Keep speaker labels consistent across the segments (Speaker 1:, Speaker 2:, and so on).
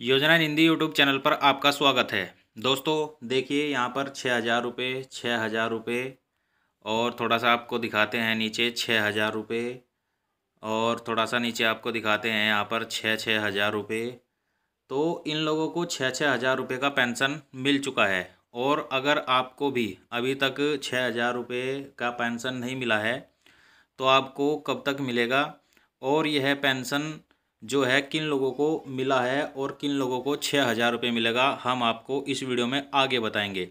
Speaker 1: योजना Hindi YouTube channel पर आपका स्वागत है दोस्तों देखिए यहाँ पर छः हज़ार रुपये छः हज़ार रुपये और थोड़ा सा आपको दिखाते हैं नीचे छः हज़ार रुपये और थोड़ा सा नीचे आपको दिखाते हैं यहाँ पर छः छः हज़ार रुपये तो इन लोगों को छः छः हज़ार रुपये का पेंशन मिल चुका है और अगर आपको भी अभी तक छः हज़ार रुपये का पेंशन नहीं मिला है तो आपको कब तक मिलेगा और यह पेंशन जो है किन लोगों को मिला है और किन लोगों को छः हज़ार रुपये मिलेगा हम आपको इस वीडियो में आगे बताएंगे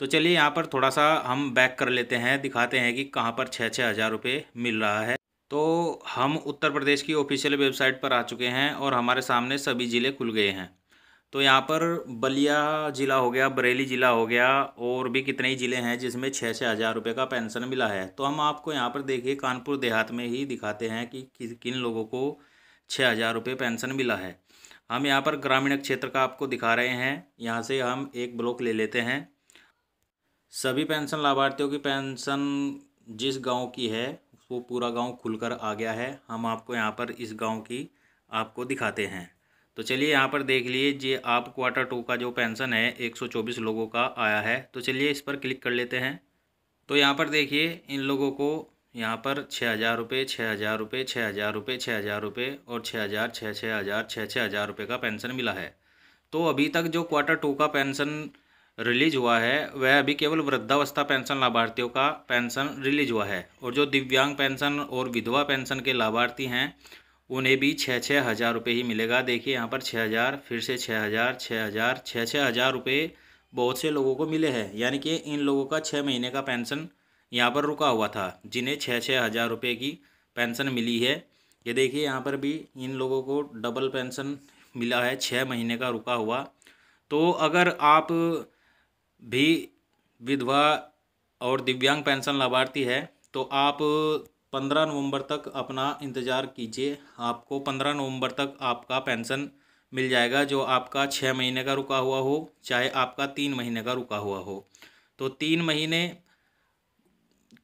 Speaker 1: तो चलिए यहाँ पर थोड़ा सा हम बैक कर लेते हैं दिखाते हैं कि कहाँ पर छः छः हज़ार रुपये मिल रहा है तो हम उत्तर प्रदेश की ऑफिशियल वेबसाइट पर आ चुके हैं और हमारे सामने सभी ज़िले खुल गए हैं तो यहाँ पर बलिया ज़िला हो गया बरेली ज़िला हो गया और भी कितने ही ज़िले हैं जिसमें छः छः हज़ार रुपये का पेंशन मिला है तो हम आपको यहाँ पर देखिए कानपुर देहात में ही दिखाते हैं कि किन लोगों को छः हज़ार रुपये पेंशन मिला है हम यहाँ पर ग्रामीण क्षेत्र का आपको दिखा रहे हैं यहाँ से हम एक ब्लॉक ले लेते हैं सभी पेंशन लाभार्थियों की पेंशन जिस गांव की है वो पूरा गांव खुलकर आ गया है हम आपको यहाँ पर इस गांव की आपको दिखाते हैं तो चलिए यहाँ पर देख लिए जे आप क्वार्टर टू का जो पेंशन है एक लोगों का आया है तो चलिए इस पर क्लिक कर लेते हैं तो यहाँ पर देखिए इन लोगों को यहाँ पर छः हज़ार रुपये छः हज़ार रुपये छः हज़ार रुपये छः हज़ार रुपये और छः हज़ार छः छः हज़ार छः छः हज़ार रुपये का पेंशन मिला है तो अभी तक जो क्वार्टर टू का पेंशन रिलीज हुआ है वह अभी केवल वृद्धावस्था पेंशन लाभार्थियों का पेंशन रिलीज हुआ है और जो दिव्यांग पेंशन और विधवा पेंशन के लाभार्थी हैं उन्हें भी छः छः हज़ार रुपये ही मिलेगा देखिए यहाँ पर छः हज़ार फिर से छः हज़ार छः हज़ार छः छः हज़ार रुपये बहुत से लोगों को मिले हैं यानी कि इन लोगों का छः महीने का पेंशन यहाँ पर रुका हुआ था जिन्हें छः छः हज़ार रुपये की पेंशन मिली है ये देखिए यहाँ पर भी इन लोगों को डबल पेंशन मिला है छः महीने का रुका हुआ तो अगर आप भी विधवा और दिव्यांग पेंशन लाभार्थी है तो आप पंद्रह नवंबर तक अपना इंतज़ार कीजिए आपको पंद्रह नवंबर तक आपका पेंशन मिल जाएगा जो आपका छः महीने का रुका हुआ हो चाहे आपका तीन महीने का रुका हुआ हो तो तीन महीने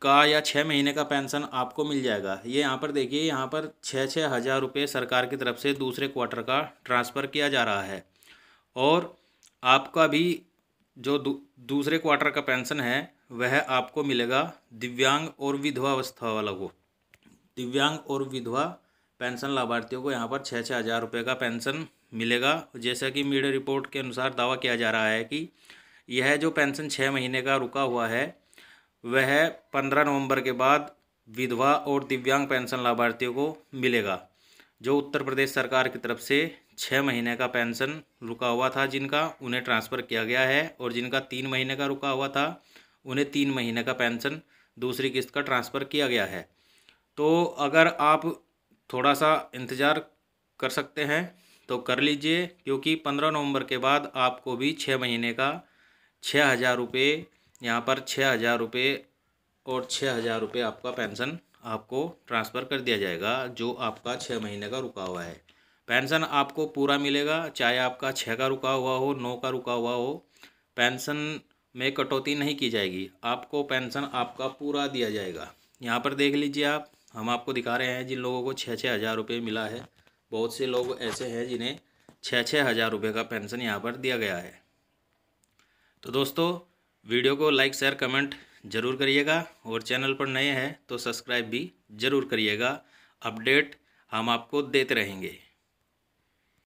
Speaker 1: का या छः महीने का पेंशन आपको मिल जाएगा ये यहाँ पर देखिए यहाँ पर छः छः हज़ार रुपये सरकार की तरफ से दूसरे क्वार्टर का ट्रांसफ़र किया जा रहा है और आपका भी जो दू, दूसरे क्वार्टर का पेंशन है वह आपको मिलेगा दिव्यांग और विधवा अवस्था वालों को दिव्यांग और विधवा पेंशन लाभार्थियों को यहाँ पर छः छः हज़ार रुपये का पेंशन मिलेगा जैसा कि मीडिया रिपोर्ट के अनुसार दावा किया जा रहा है कि यह जो पेंशन छः महीने का रुका हुआ है वह पंद्रह नवंबर के बाद विधवा और दिव्यांग पेंशन लाभार्थियों को मिलेगा जो उत्तर प्रदेश सरकार की तरफ से छः महीने का पेंशन रुका हुआ था जिनका उन्हें ट्रांसफ़र किया गया है और जिनका तीन महीने का रुका हुआ था उन्हें तीन महीने का पेंशन दूसरी किस्त का ट्रांसफ़र किया गया है तो अगर आप थोड़ा सा इंतज़ार कर सकते हैं तो कर लीजिए क्योंकि पंद्रह नवंबर के बाद आपको भी छः महीने का छः हज़ार रुपये यहाँ पर छः हज़ार रुपये और छः हज़ार रुपये आपका पेंशन आपको ट्रांसफ़र कर दिया जाएगा जो आपका छः महीने का रुका हुआ है पेंशन आपको पूरा मिलेगा चाहे आपका छः का रुका हुआ हो नौ का रुका हुआ हो पेंशन में कटौती नहीं की जाएगी आपको पेंशन आपका पूरा दिया जाएगा यहाँ पर देख लीजिए आप हम आपको दिखा रहे हैं जिन लोगों को छः छः हज़ार रुपये मिला है बहुत से लोग ऐसे हैं जिन्हें छः छः हज़ार रुपये का पेंशन यहाँ पर दिया गया है तो दोस्तों वीडियो को लाइक शेयर कमेंट ज़रूर करिएगा और चैनल पर नए हैं तो सब्सक्राइब भी ज़रूर करिएगा अपडेट हम आपको देते रहेंगे